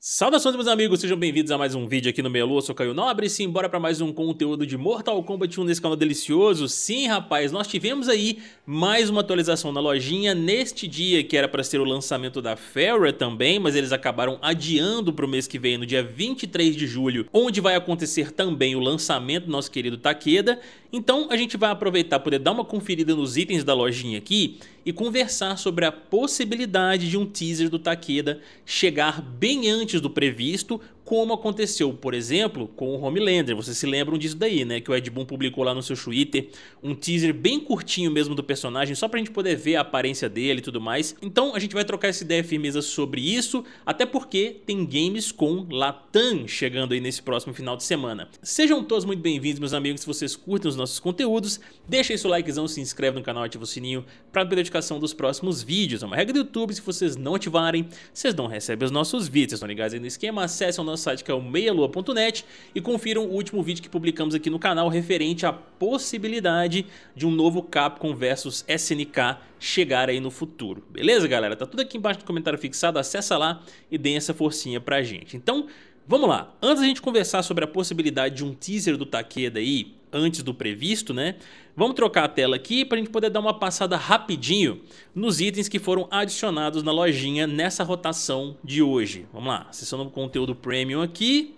Saudações meus amigos, sejam bem-vindos a mais um vídeo aqui no Melu, eu sou Caio Nobre e sim, bora pra mais um conteúdo de Mortal Kombat 1 nesse canal delicioso. Sim, rapaz, nós tivemos aí mais uma atualização na lojinha neste dia que era pra ser o lançamento da Fera também, mas eles acabaram adiando pro mês que vem, no dia 23 de julho, onde vai acontecer também o lançamento do nosso querido Takeda. Então a gente vai aproveitar poder dar uma conferida nos itens da lojinha aqui e conversar sobre a possibilidade de um teaser do Takeda chegar bem antes do previsto como aconteceu, por exemplo, com o Homelander. Vocês se lembram disso daí, né? Que o Ed Boon publicou lá no seu Twitter um teaser bem curtinho mesmo do personagem, só pra gente poder ver a aparência dele e tudo mais. Então a gente vai trocar essa ideia firmeza sobre isso, até porque tem games com Latam chegando aí nesse próximo final de semana. Sejam todos muito bem-vindos, meus amigos, se vocês curtem os nossos conteúdos, deixa aí seu likezão, se inscreve no canal, ativa o sininho pra a notificação dos próximos vídeos. É uma regra do YouTube, se vocês não ativarem, vocês não recebem os nossos vídeos, vocês estão ligados aí no esquema, acessem o nosso no site que é o meialua.net e confiram o último vídeo que publicamos aqui no canal referente à possibilidade de um novo Capcom vs SNK chegar aí no futuro. Beleza, galera? Tá tudo aqui embaixo no comentário fixado, acessa lá e dê essa forcinha pra gente. Então, vamos lá. Antes da gente conversar sobre a possibilidade de um teaser do Takeda aí, antes do previsto, né? Vamos trocar a tela aqui para a gente poder dar uma passada rapidinho nos itens que foram adicionados na lojinha nessa rotação de hoje. Vamos lá, acessando o conteúdo premium aqui.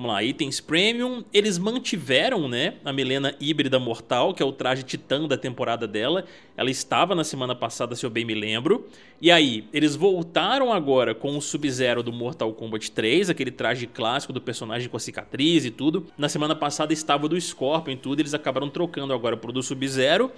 Vamos lá, itens premium. Eles mantiveram, né, a Milena híbrida mortal, que é o traje titã da temporada dela. Ela estava na semana passada, se eu bem me lembro. E aí, eles voltaram agora com o Sub-Zero do Mortal Kombat 3, aquele traje clássico do personagem com a cicatriz e tudo. Na semana passada estava do Scorpion e tudo, eles acabaram trocando agora pro do Sub-Zero.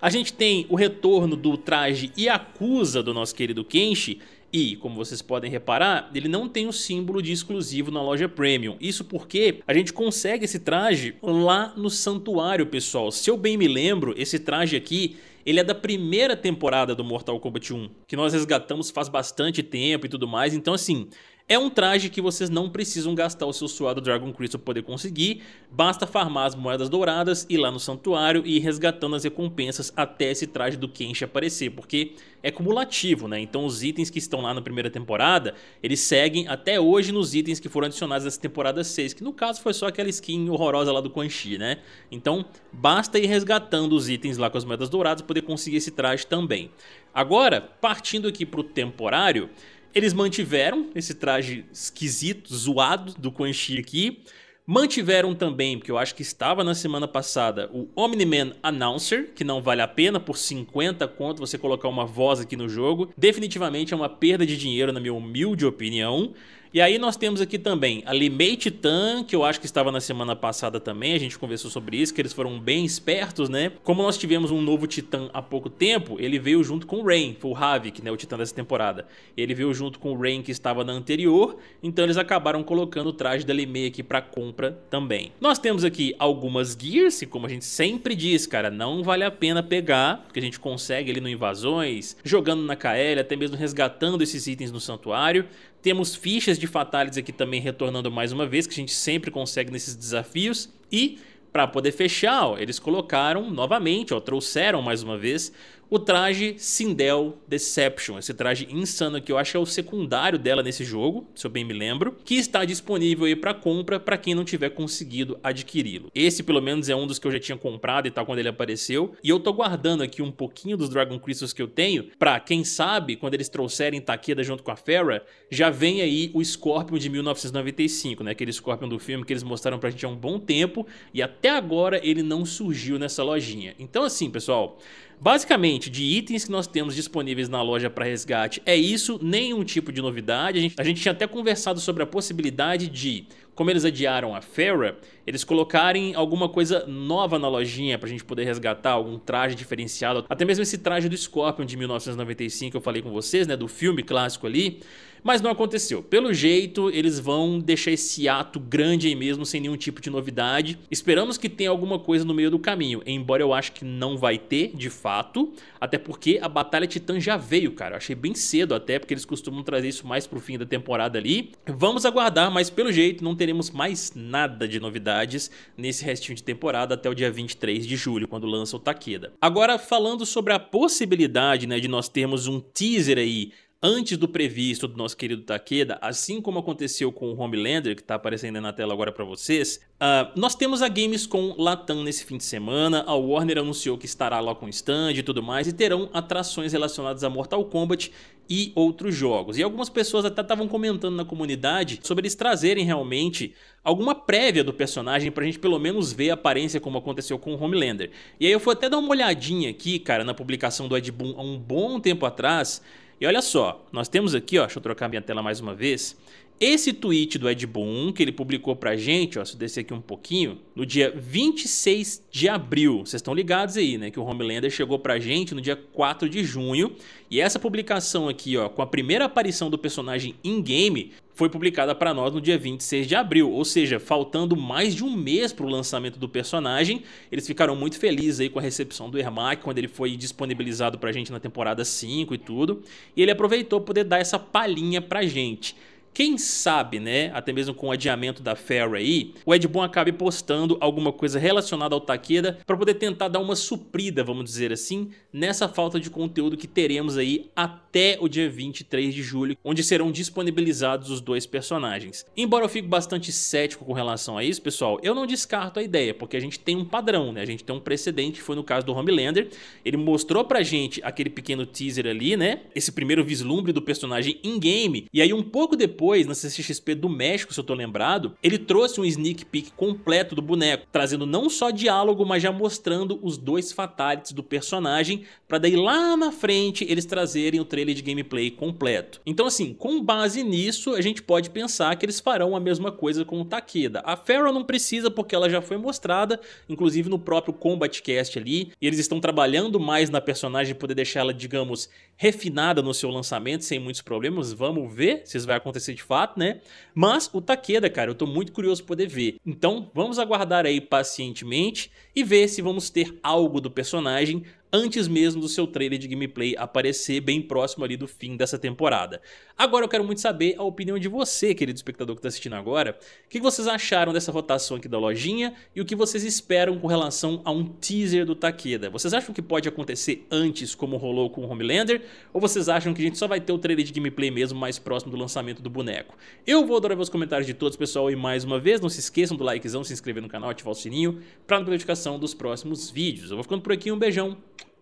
A gente tem o retorno do traje Yakuza do nosso querido Kenshi, e, como vocês podem reparar, ele não tem o símbolo de exclusivo na loja Premium. Isso porque a gente consegue esse traje lá no santuário, pessoal. Se eu bem me lembro, esse traje aqui ele é da primeira temporada do Mortal Kombat 1, que nós resgatamos faz bastante tempo e tudo mais, então assim, é um traje que vocês não precisam gastar o seu suado Dragon Crystal para poder conseguir, basta farmar as moedas douradas, ir lá no santuário e ir resgatando as recompensas até esse traje do Kenshi aparecer, porque é cumulativo, né? Então os itens que estão lá na primeira temporada, eles seguem até hoje nos itens que foram adicionados nessa temporada 6, que no caso foi só aquela skin horrorosa lá do Quan Chi, né? Então basta ir resgatando os itens lá com as moedas douradas para poder conseguir esse traje também. Agora, partindo aqui para o temporário, eles mantiveram esse traje esquisito, zoado do Quan Chi aqui. Mantiveram também, porque eu acho que estava na semana passada, o Omni-Man Announcer, que não vale a pena por 50 conto você colocar uma voz aqui no jogo. Definitivamente é uma perda de dinheiro, na minha humilde opinião. E aí nós temos aqui também a Limei Titan, que eu acho que estava na semana passada também, a gente conversou sobre isso, que eles foram bem espertos, né? Como nós tivemos um novo Titã há pouco tempo, ele veio junto com o Rain, foi o Havik, né, o Titã dessa temporada. Ele veio junto com o Rain que estava na anterior, então eles acabaram colocando o traje da Limei aqui para compra também. Nós temos aqui algumas Gears, como a gente sempre diz, cara, não vale a pena pegar, porque a gente consegue ali no Invasões, jogando na KL, até mesmo resgatando esses itens no santuário. Temos fichas de Fatalities aqui também retornando mais uma vez, que a gente sempre consegue nesses desafios. E para poder fechar, ó, eles colocaram novamente, ó, trouxeram mais uma vez o traje Sindel Deception, esse traje insano que eu acho que é o secundário dela nesse jogo, se eu bem me lembro, que está disponível aí para compra para quem não tiver conseguido adquiri-lo. Esse pelo menos é um dos que eu já tinha comprado e tal quando ele apareceu, e eu tô guardando aqui um pouquinho dos Dragon Crystals que eu tenho para quem sabe, quando eles trouxerem Takeda junto com a Fera, já vem aí o Scorpion de 1995, né, aquele Scorpion do filme que eles mostraram pra gente há um bom tempo e até agora ele não surgiu nessa lojinha. Então assim, pessoal, Basicamente, de itens que nós temos disponíveis na loja para resgate, é isso, nenhum tipo de novidade. A gente, a gente tinha até conversado sobre a possibilidade de como eles adiaram a Fera, eles colocarem alguma coisa nova na lojinha para a gente poder resgatar algum traje diferenciado, até mesmo esse traje do Scorpion de 1995 que eu falei com vocês, né, do filme clássico ali. Mas não aconteceu. Pelo jeito, eles vão deixar esse ato grande aí mesmo, sem nenhum tipo de novidade. Esperamos que tenha alguma coisa no meio do caminho, embora eu acho que não vai ter, de fato. Até porque a Batalha Titã já veio, cara. Eu achei bem cedo até, porque eles costumam trazer isso mais pro fim da temporada ali. Vamos aguardar, mas pelo jeito não teremos mais nada de novidades nesse restinho de temporada até o dia 23 de julho, quando lança o Takeda. Agora, falando sobre a possibilidade né, de nós termos um teaser aí antes do previsto do nosso querido Takeda, assim como aconteceu com o Homelander, que está aparecendo na tela agora para vocês, uh, nós temos a Gamescom Latam nesse fim de semana, a Warner anunciou que estará lá com o stand e tudo mais, e terão atrações relacionadas a Mortal Kombat e outros jogos. E algumas pessoas até estavam comentando na comunidade sobre eles trazerem realmente alguma prévia do personagem pra gente pelo menos ver a aparência como aconteceu com o Homelander. E aí eu fui até dar uma olhadinha aqui, cara, na publicação do Ed Boon há um bom tempo atrás, e olha só, nós temos aqui, ó, deixa eu trocar minha tela mais uma vez, esse tweet do Ed Boon que ele publicou pra gente, ó, se eu descer aqui um pouquinho, no dia 26 de abril. Vocês estão ligados aí, né? Que o Homelander chegou pra gente no dia 4 de junho. E essa publicação aqui, ó, com a primeira aparição do personagem in-game, foi publicada para nós no dia 26 de abril, ou seja, faltando mais de um mês para o lançamento do personagem. Eles ficaram muito felizes aí com a recepção do Ermac quando ele foi disponibilizado para a gente na temporada 5 e tudo. E ele aproveitou poder dar essa palhinha para a gente. Quem sabe, né? Até mesmo com o adiamento da Fair aí, o Ed Boon acabe postando alguma coisa relacionada ao Takeda para poder tentar dar uma suprida, vamos dizer assim, nessa falta de conteúdo que teremos aí até o dia 23 de julho, onde serão disponibilizados os dois personagens. Embora eu fique bastante cético com relação a isso, pessoal, eu não descarto a ideia, porque a gente tem um padrão, né? A gente tem um precedente, foi no caso do Homelander. Ele mostrou pra gente aquele pequeno teaser ali, né? Esse primeiro vislumbre do personagem in-game. E aí um pouco depois depois, na CCXP do México, se eu tô lembrado, ele trouxe um sneak peek completo do boneco, trazendo não só diálogo, mas já mostrando os dois fatalities do personagem, para daí lá na frente eles trazerem o trailer de gameplay completo. Então assim, com base nisso, a gente pode pensar que eles farão a mesma coisa com o Takeda. A Pharaoh não precisa porque ela já foi mostrada, inclusive no próprio Combat Cast ali, e eles estão trabalhando mais na personagem poder deixar ela, digamos, refinada no seu lançamento sem muitos problemas. Vamos ver se isso vai acontecer de fato, né? Mas o Takeda, cara, eu tô muito curioso poder ver. Então, vamos aguardar aí pacientemente e ver se vamos ter algo do personagem antes mesmo do seu trailer de gameplay aparecer bem próximo ali do fim dessa temporada. Agora eu quero muito saber a opinião de você, querido espectador que está assistindo agora. O que vocês acharam dessa rotação aqui da lojinha e o que vocês esperam com relação a um teaser do Takeda? Vocês acham que pode acontecer antes, como rolou com o Homelander? Ou vocês acham que a gente só vai ter o trailer de gameplay mesmo mais próximo do lançamento do boneco? Eu vou adorar ver os comentários de todos, pessoal, e mais uma vez, não se esqueçam do likezão, se inscrever no canal, ativar o sininho para não perder notificação dos próximos vídeos. Eu vou ficando por aqui, um beijão!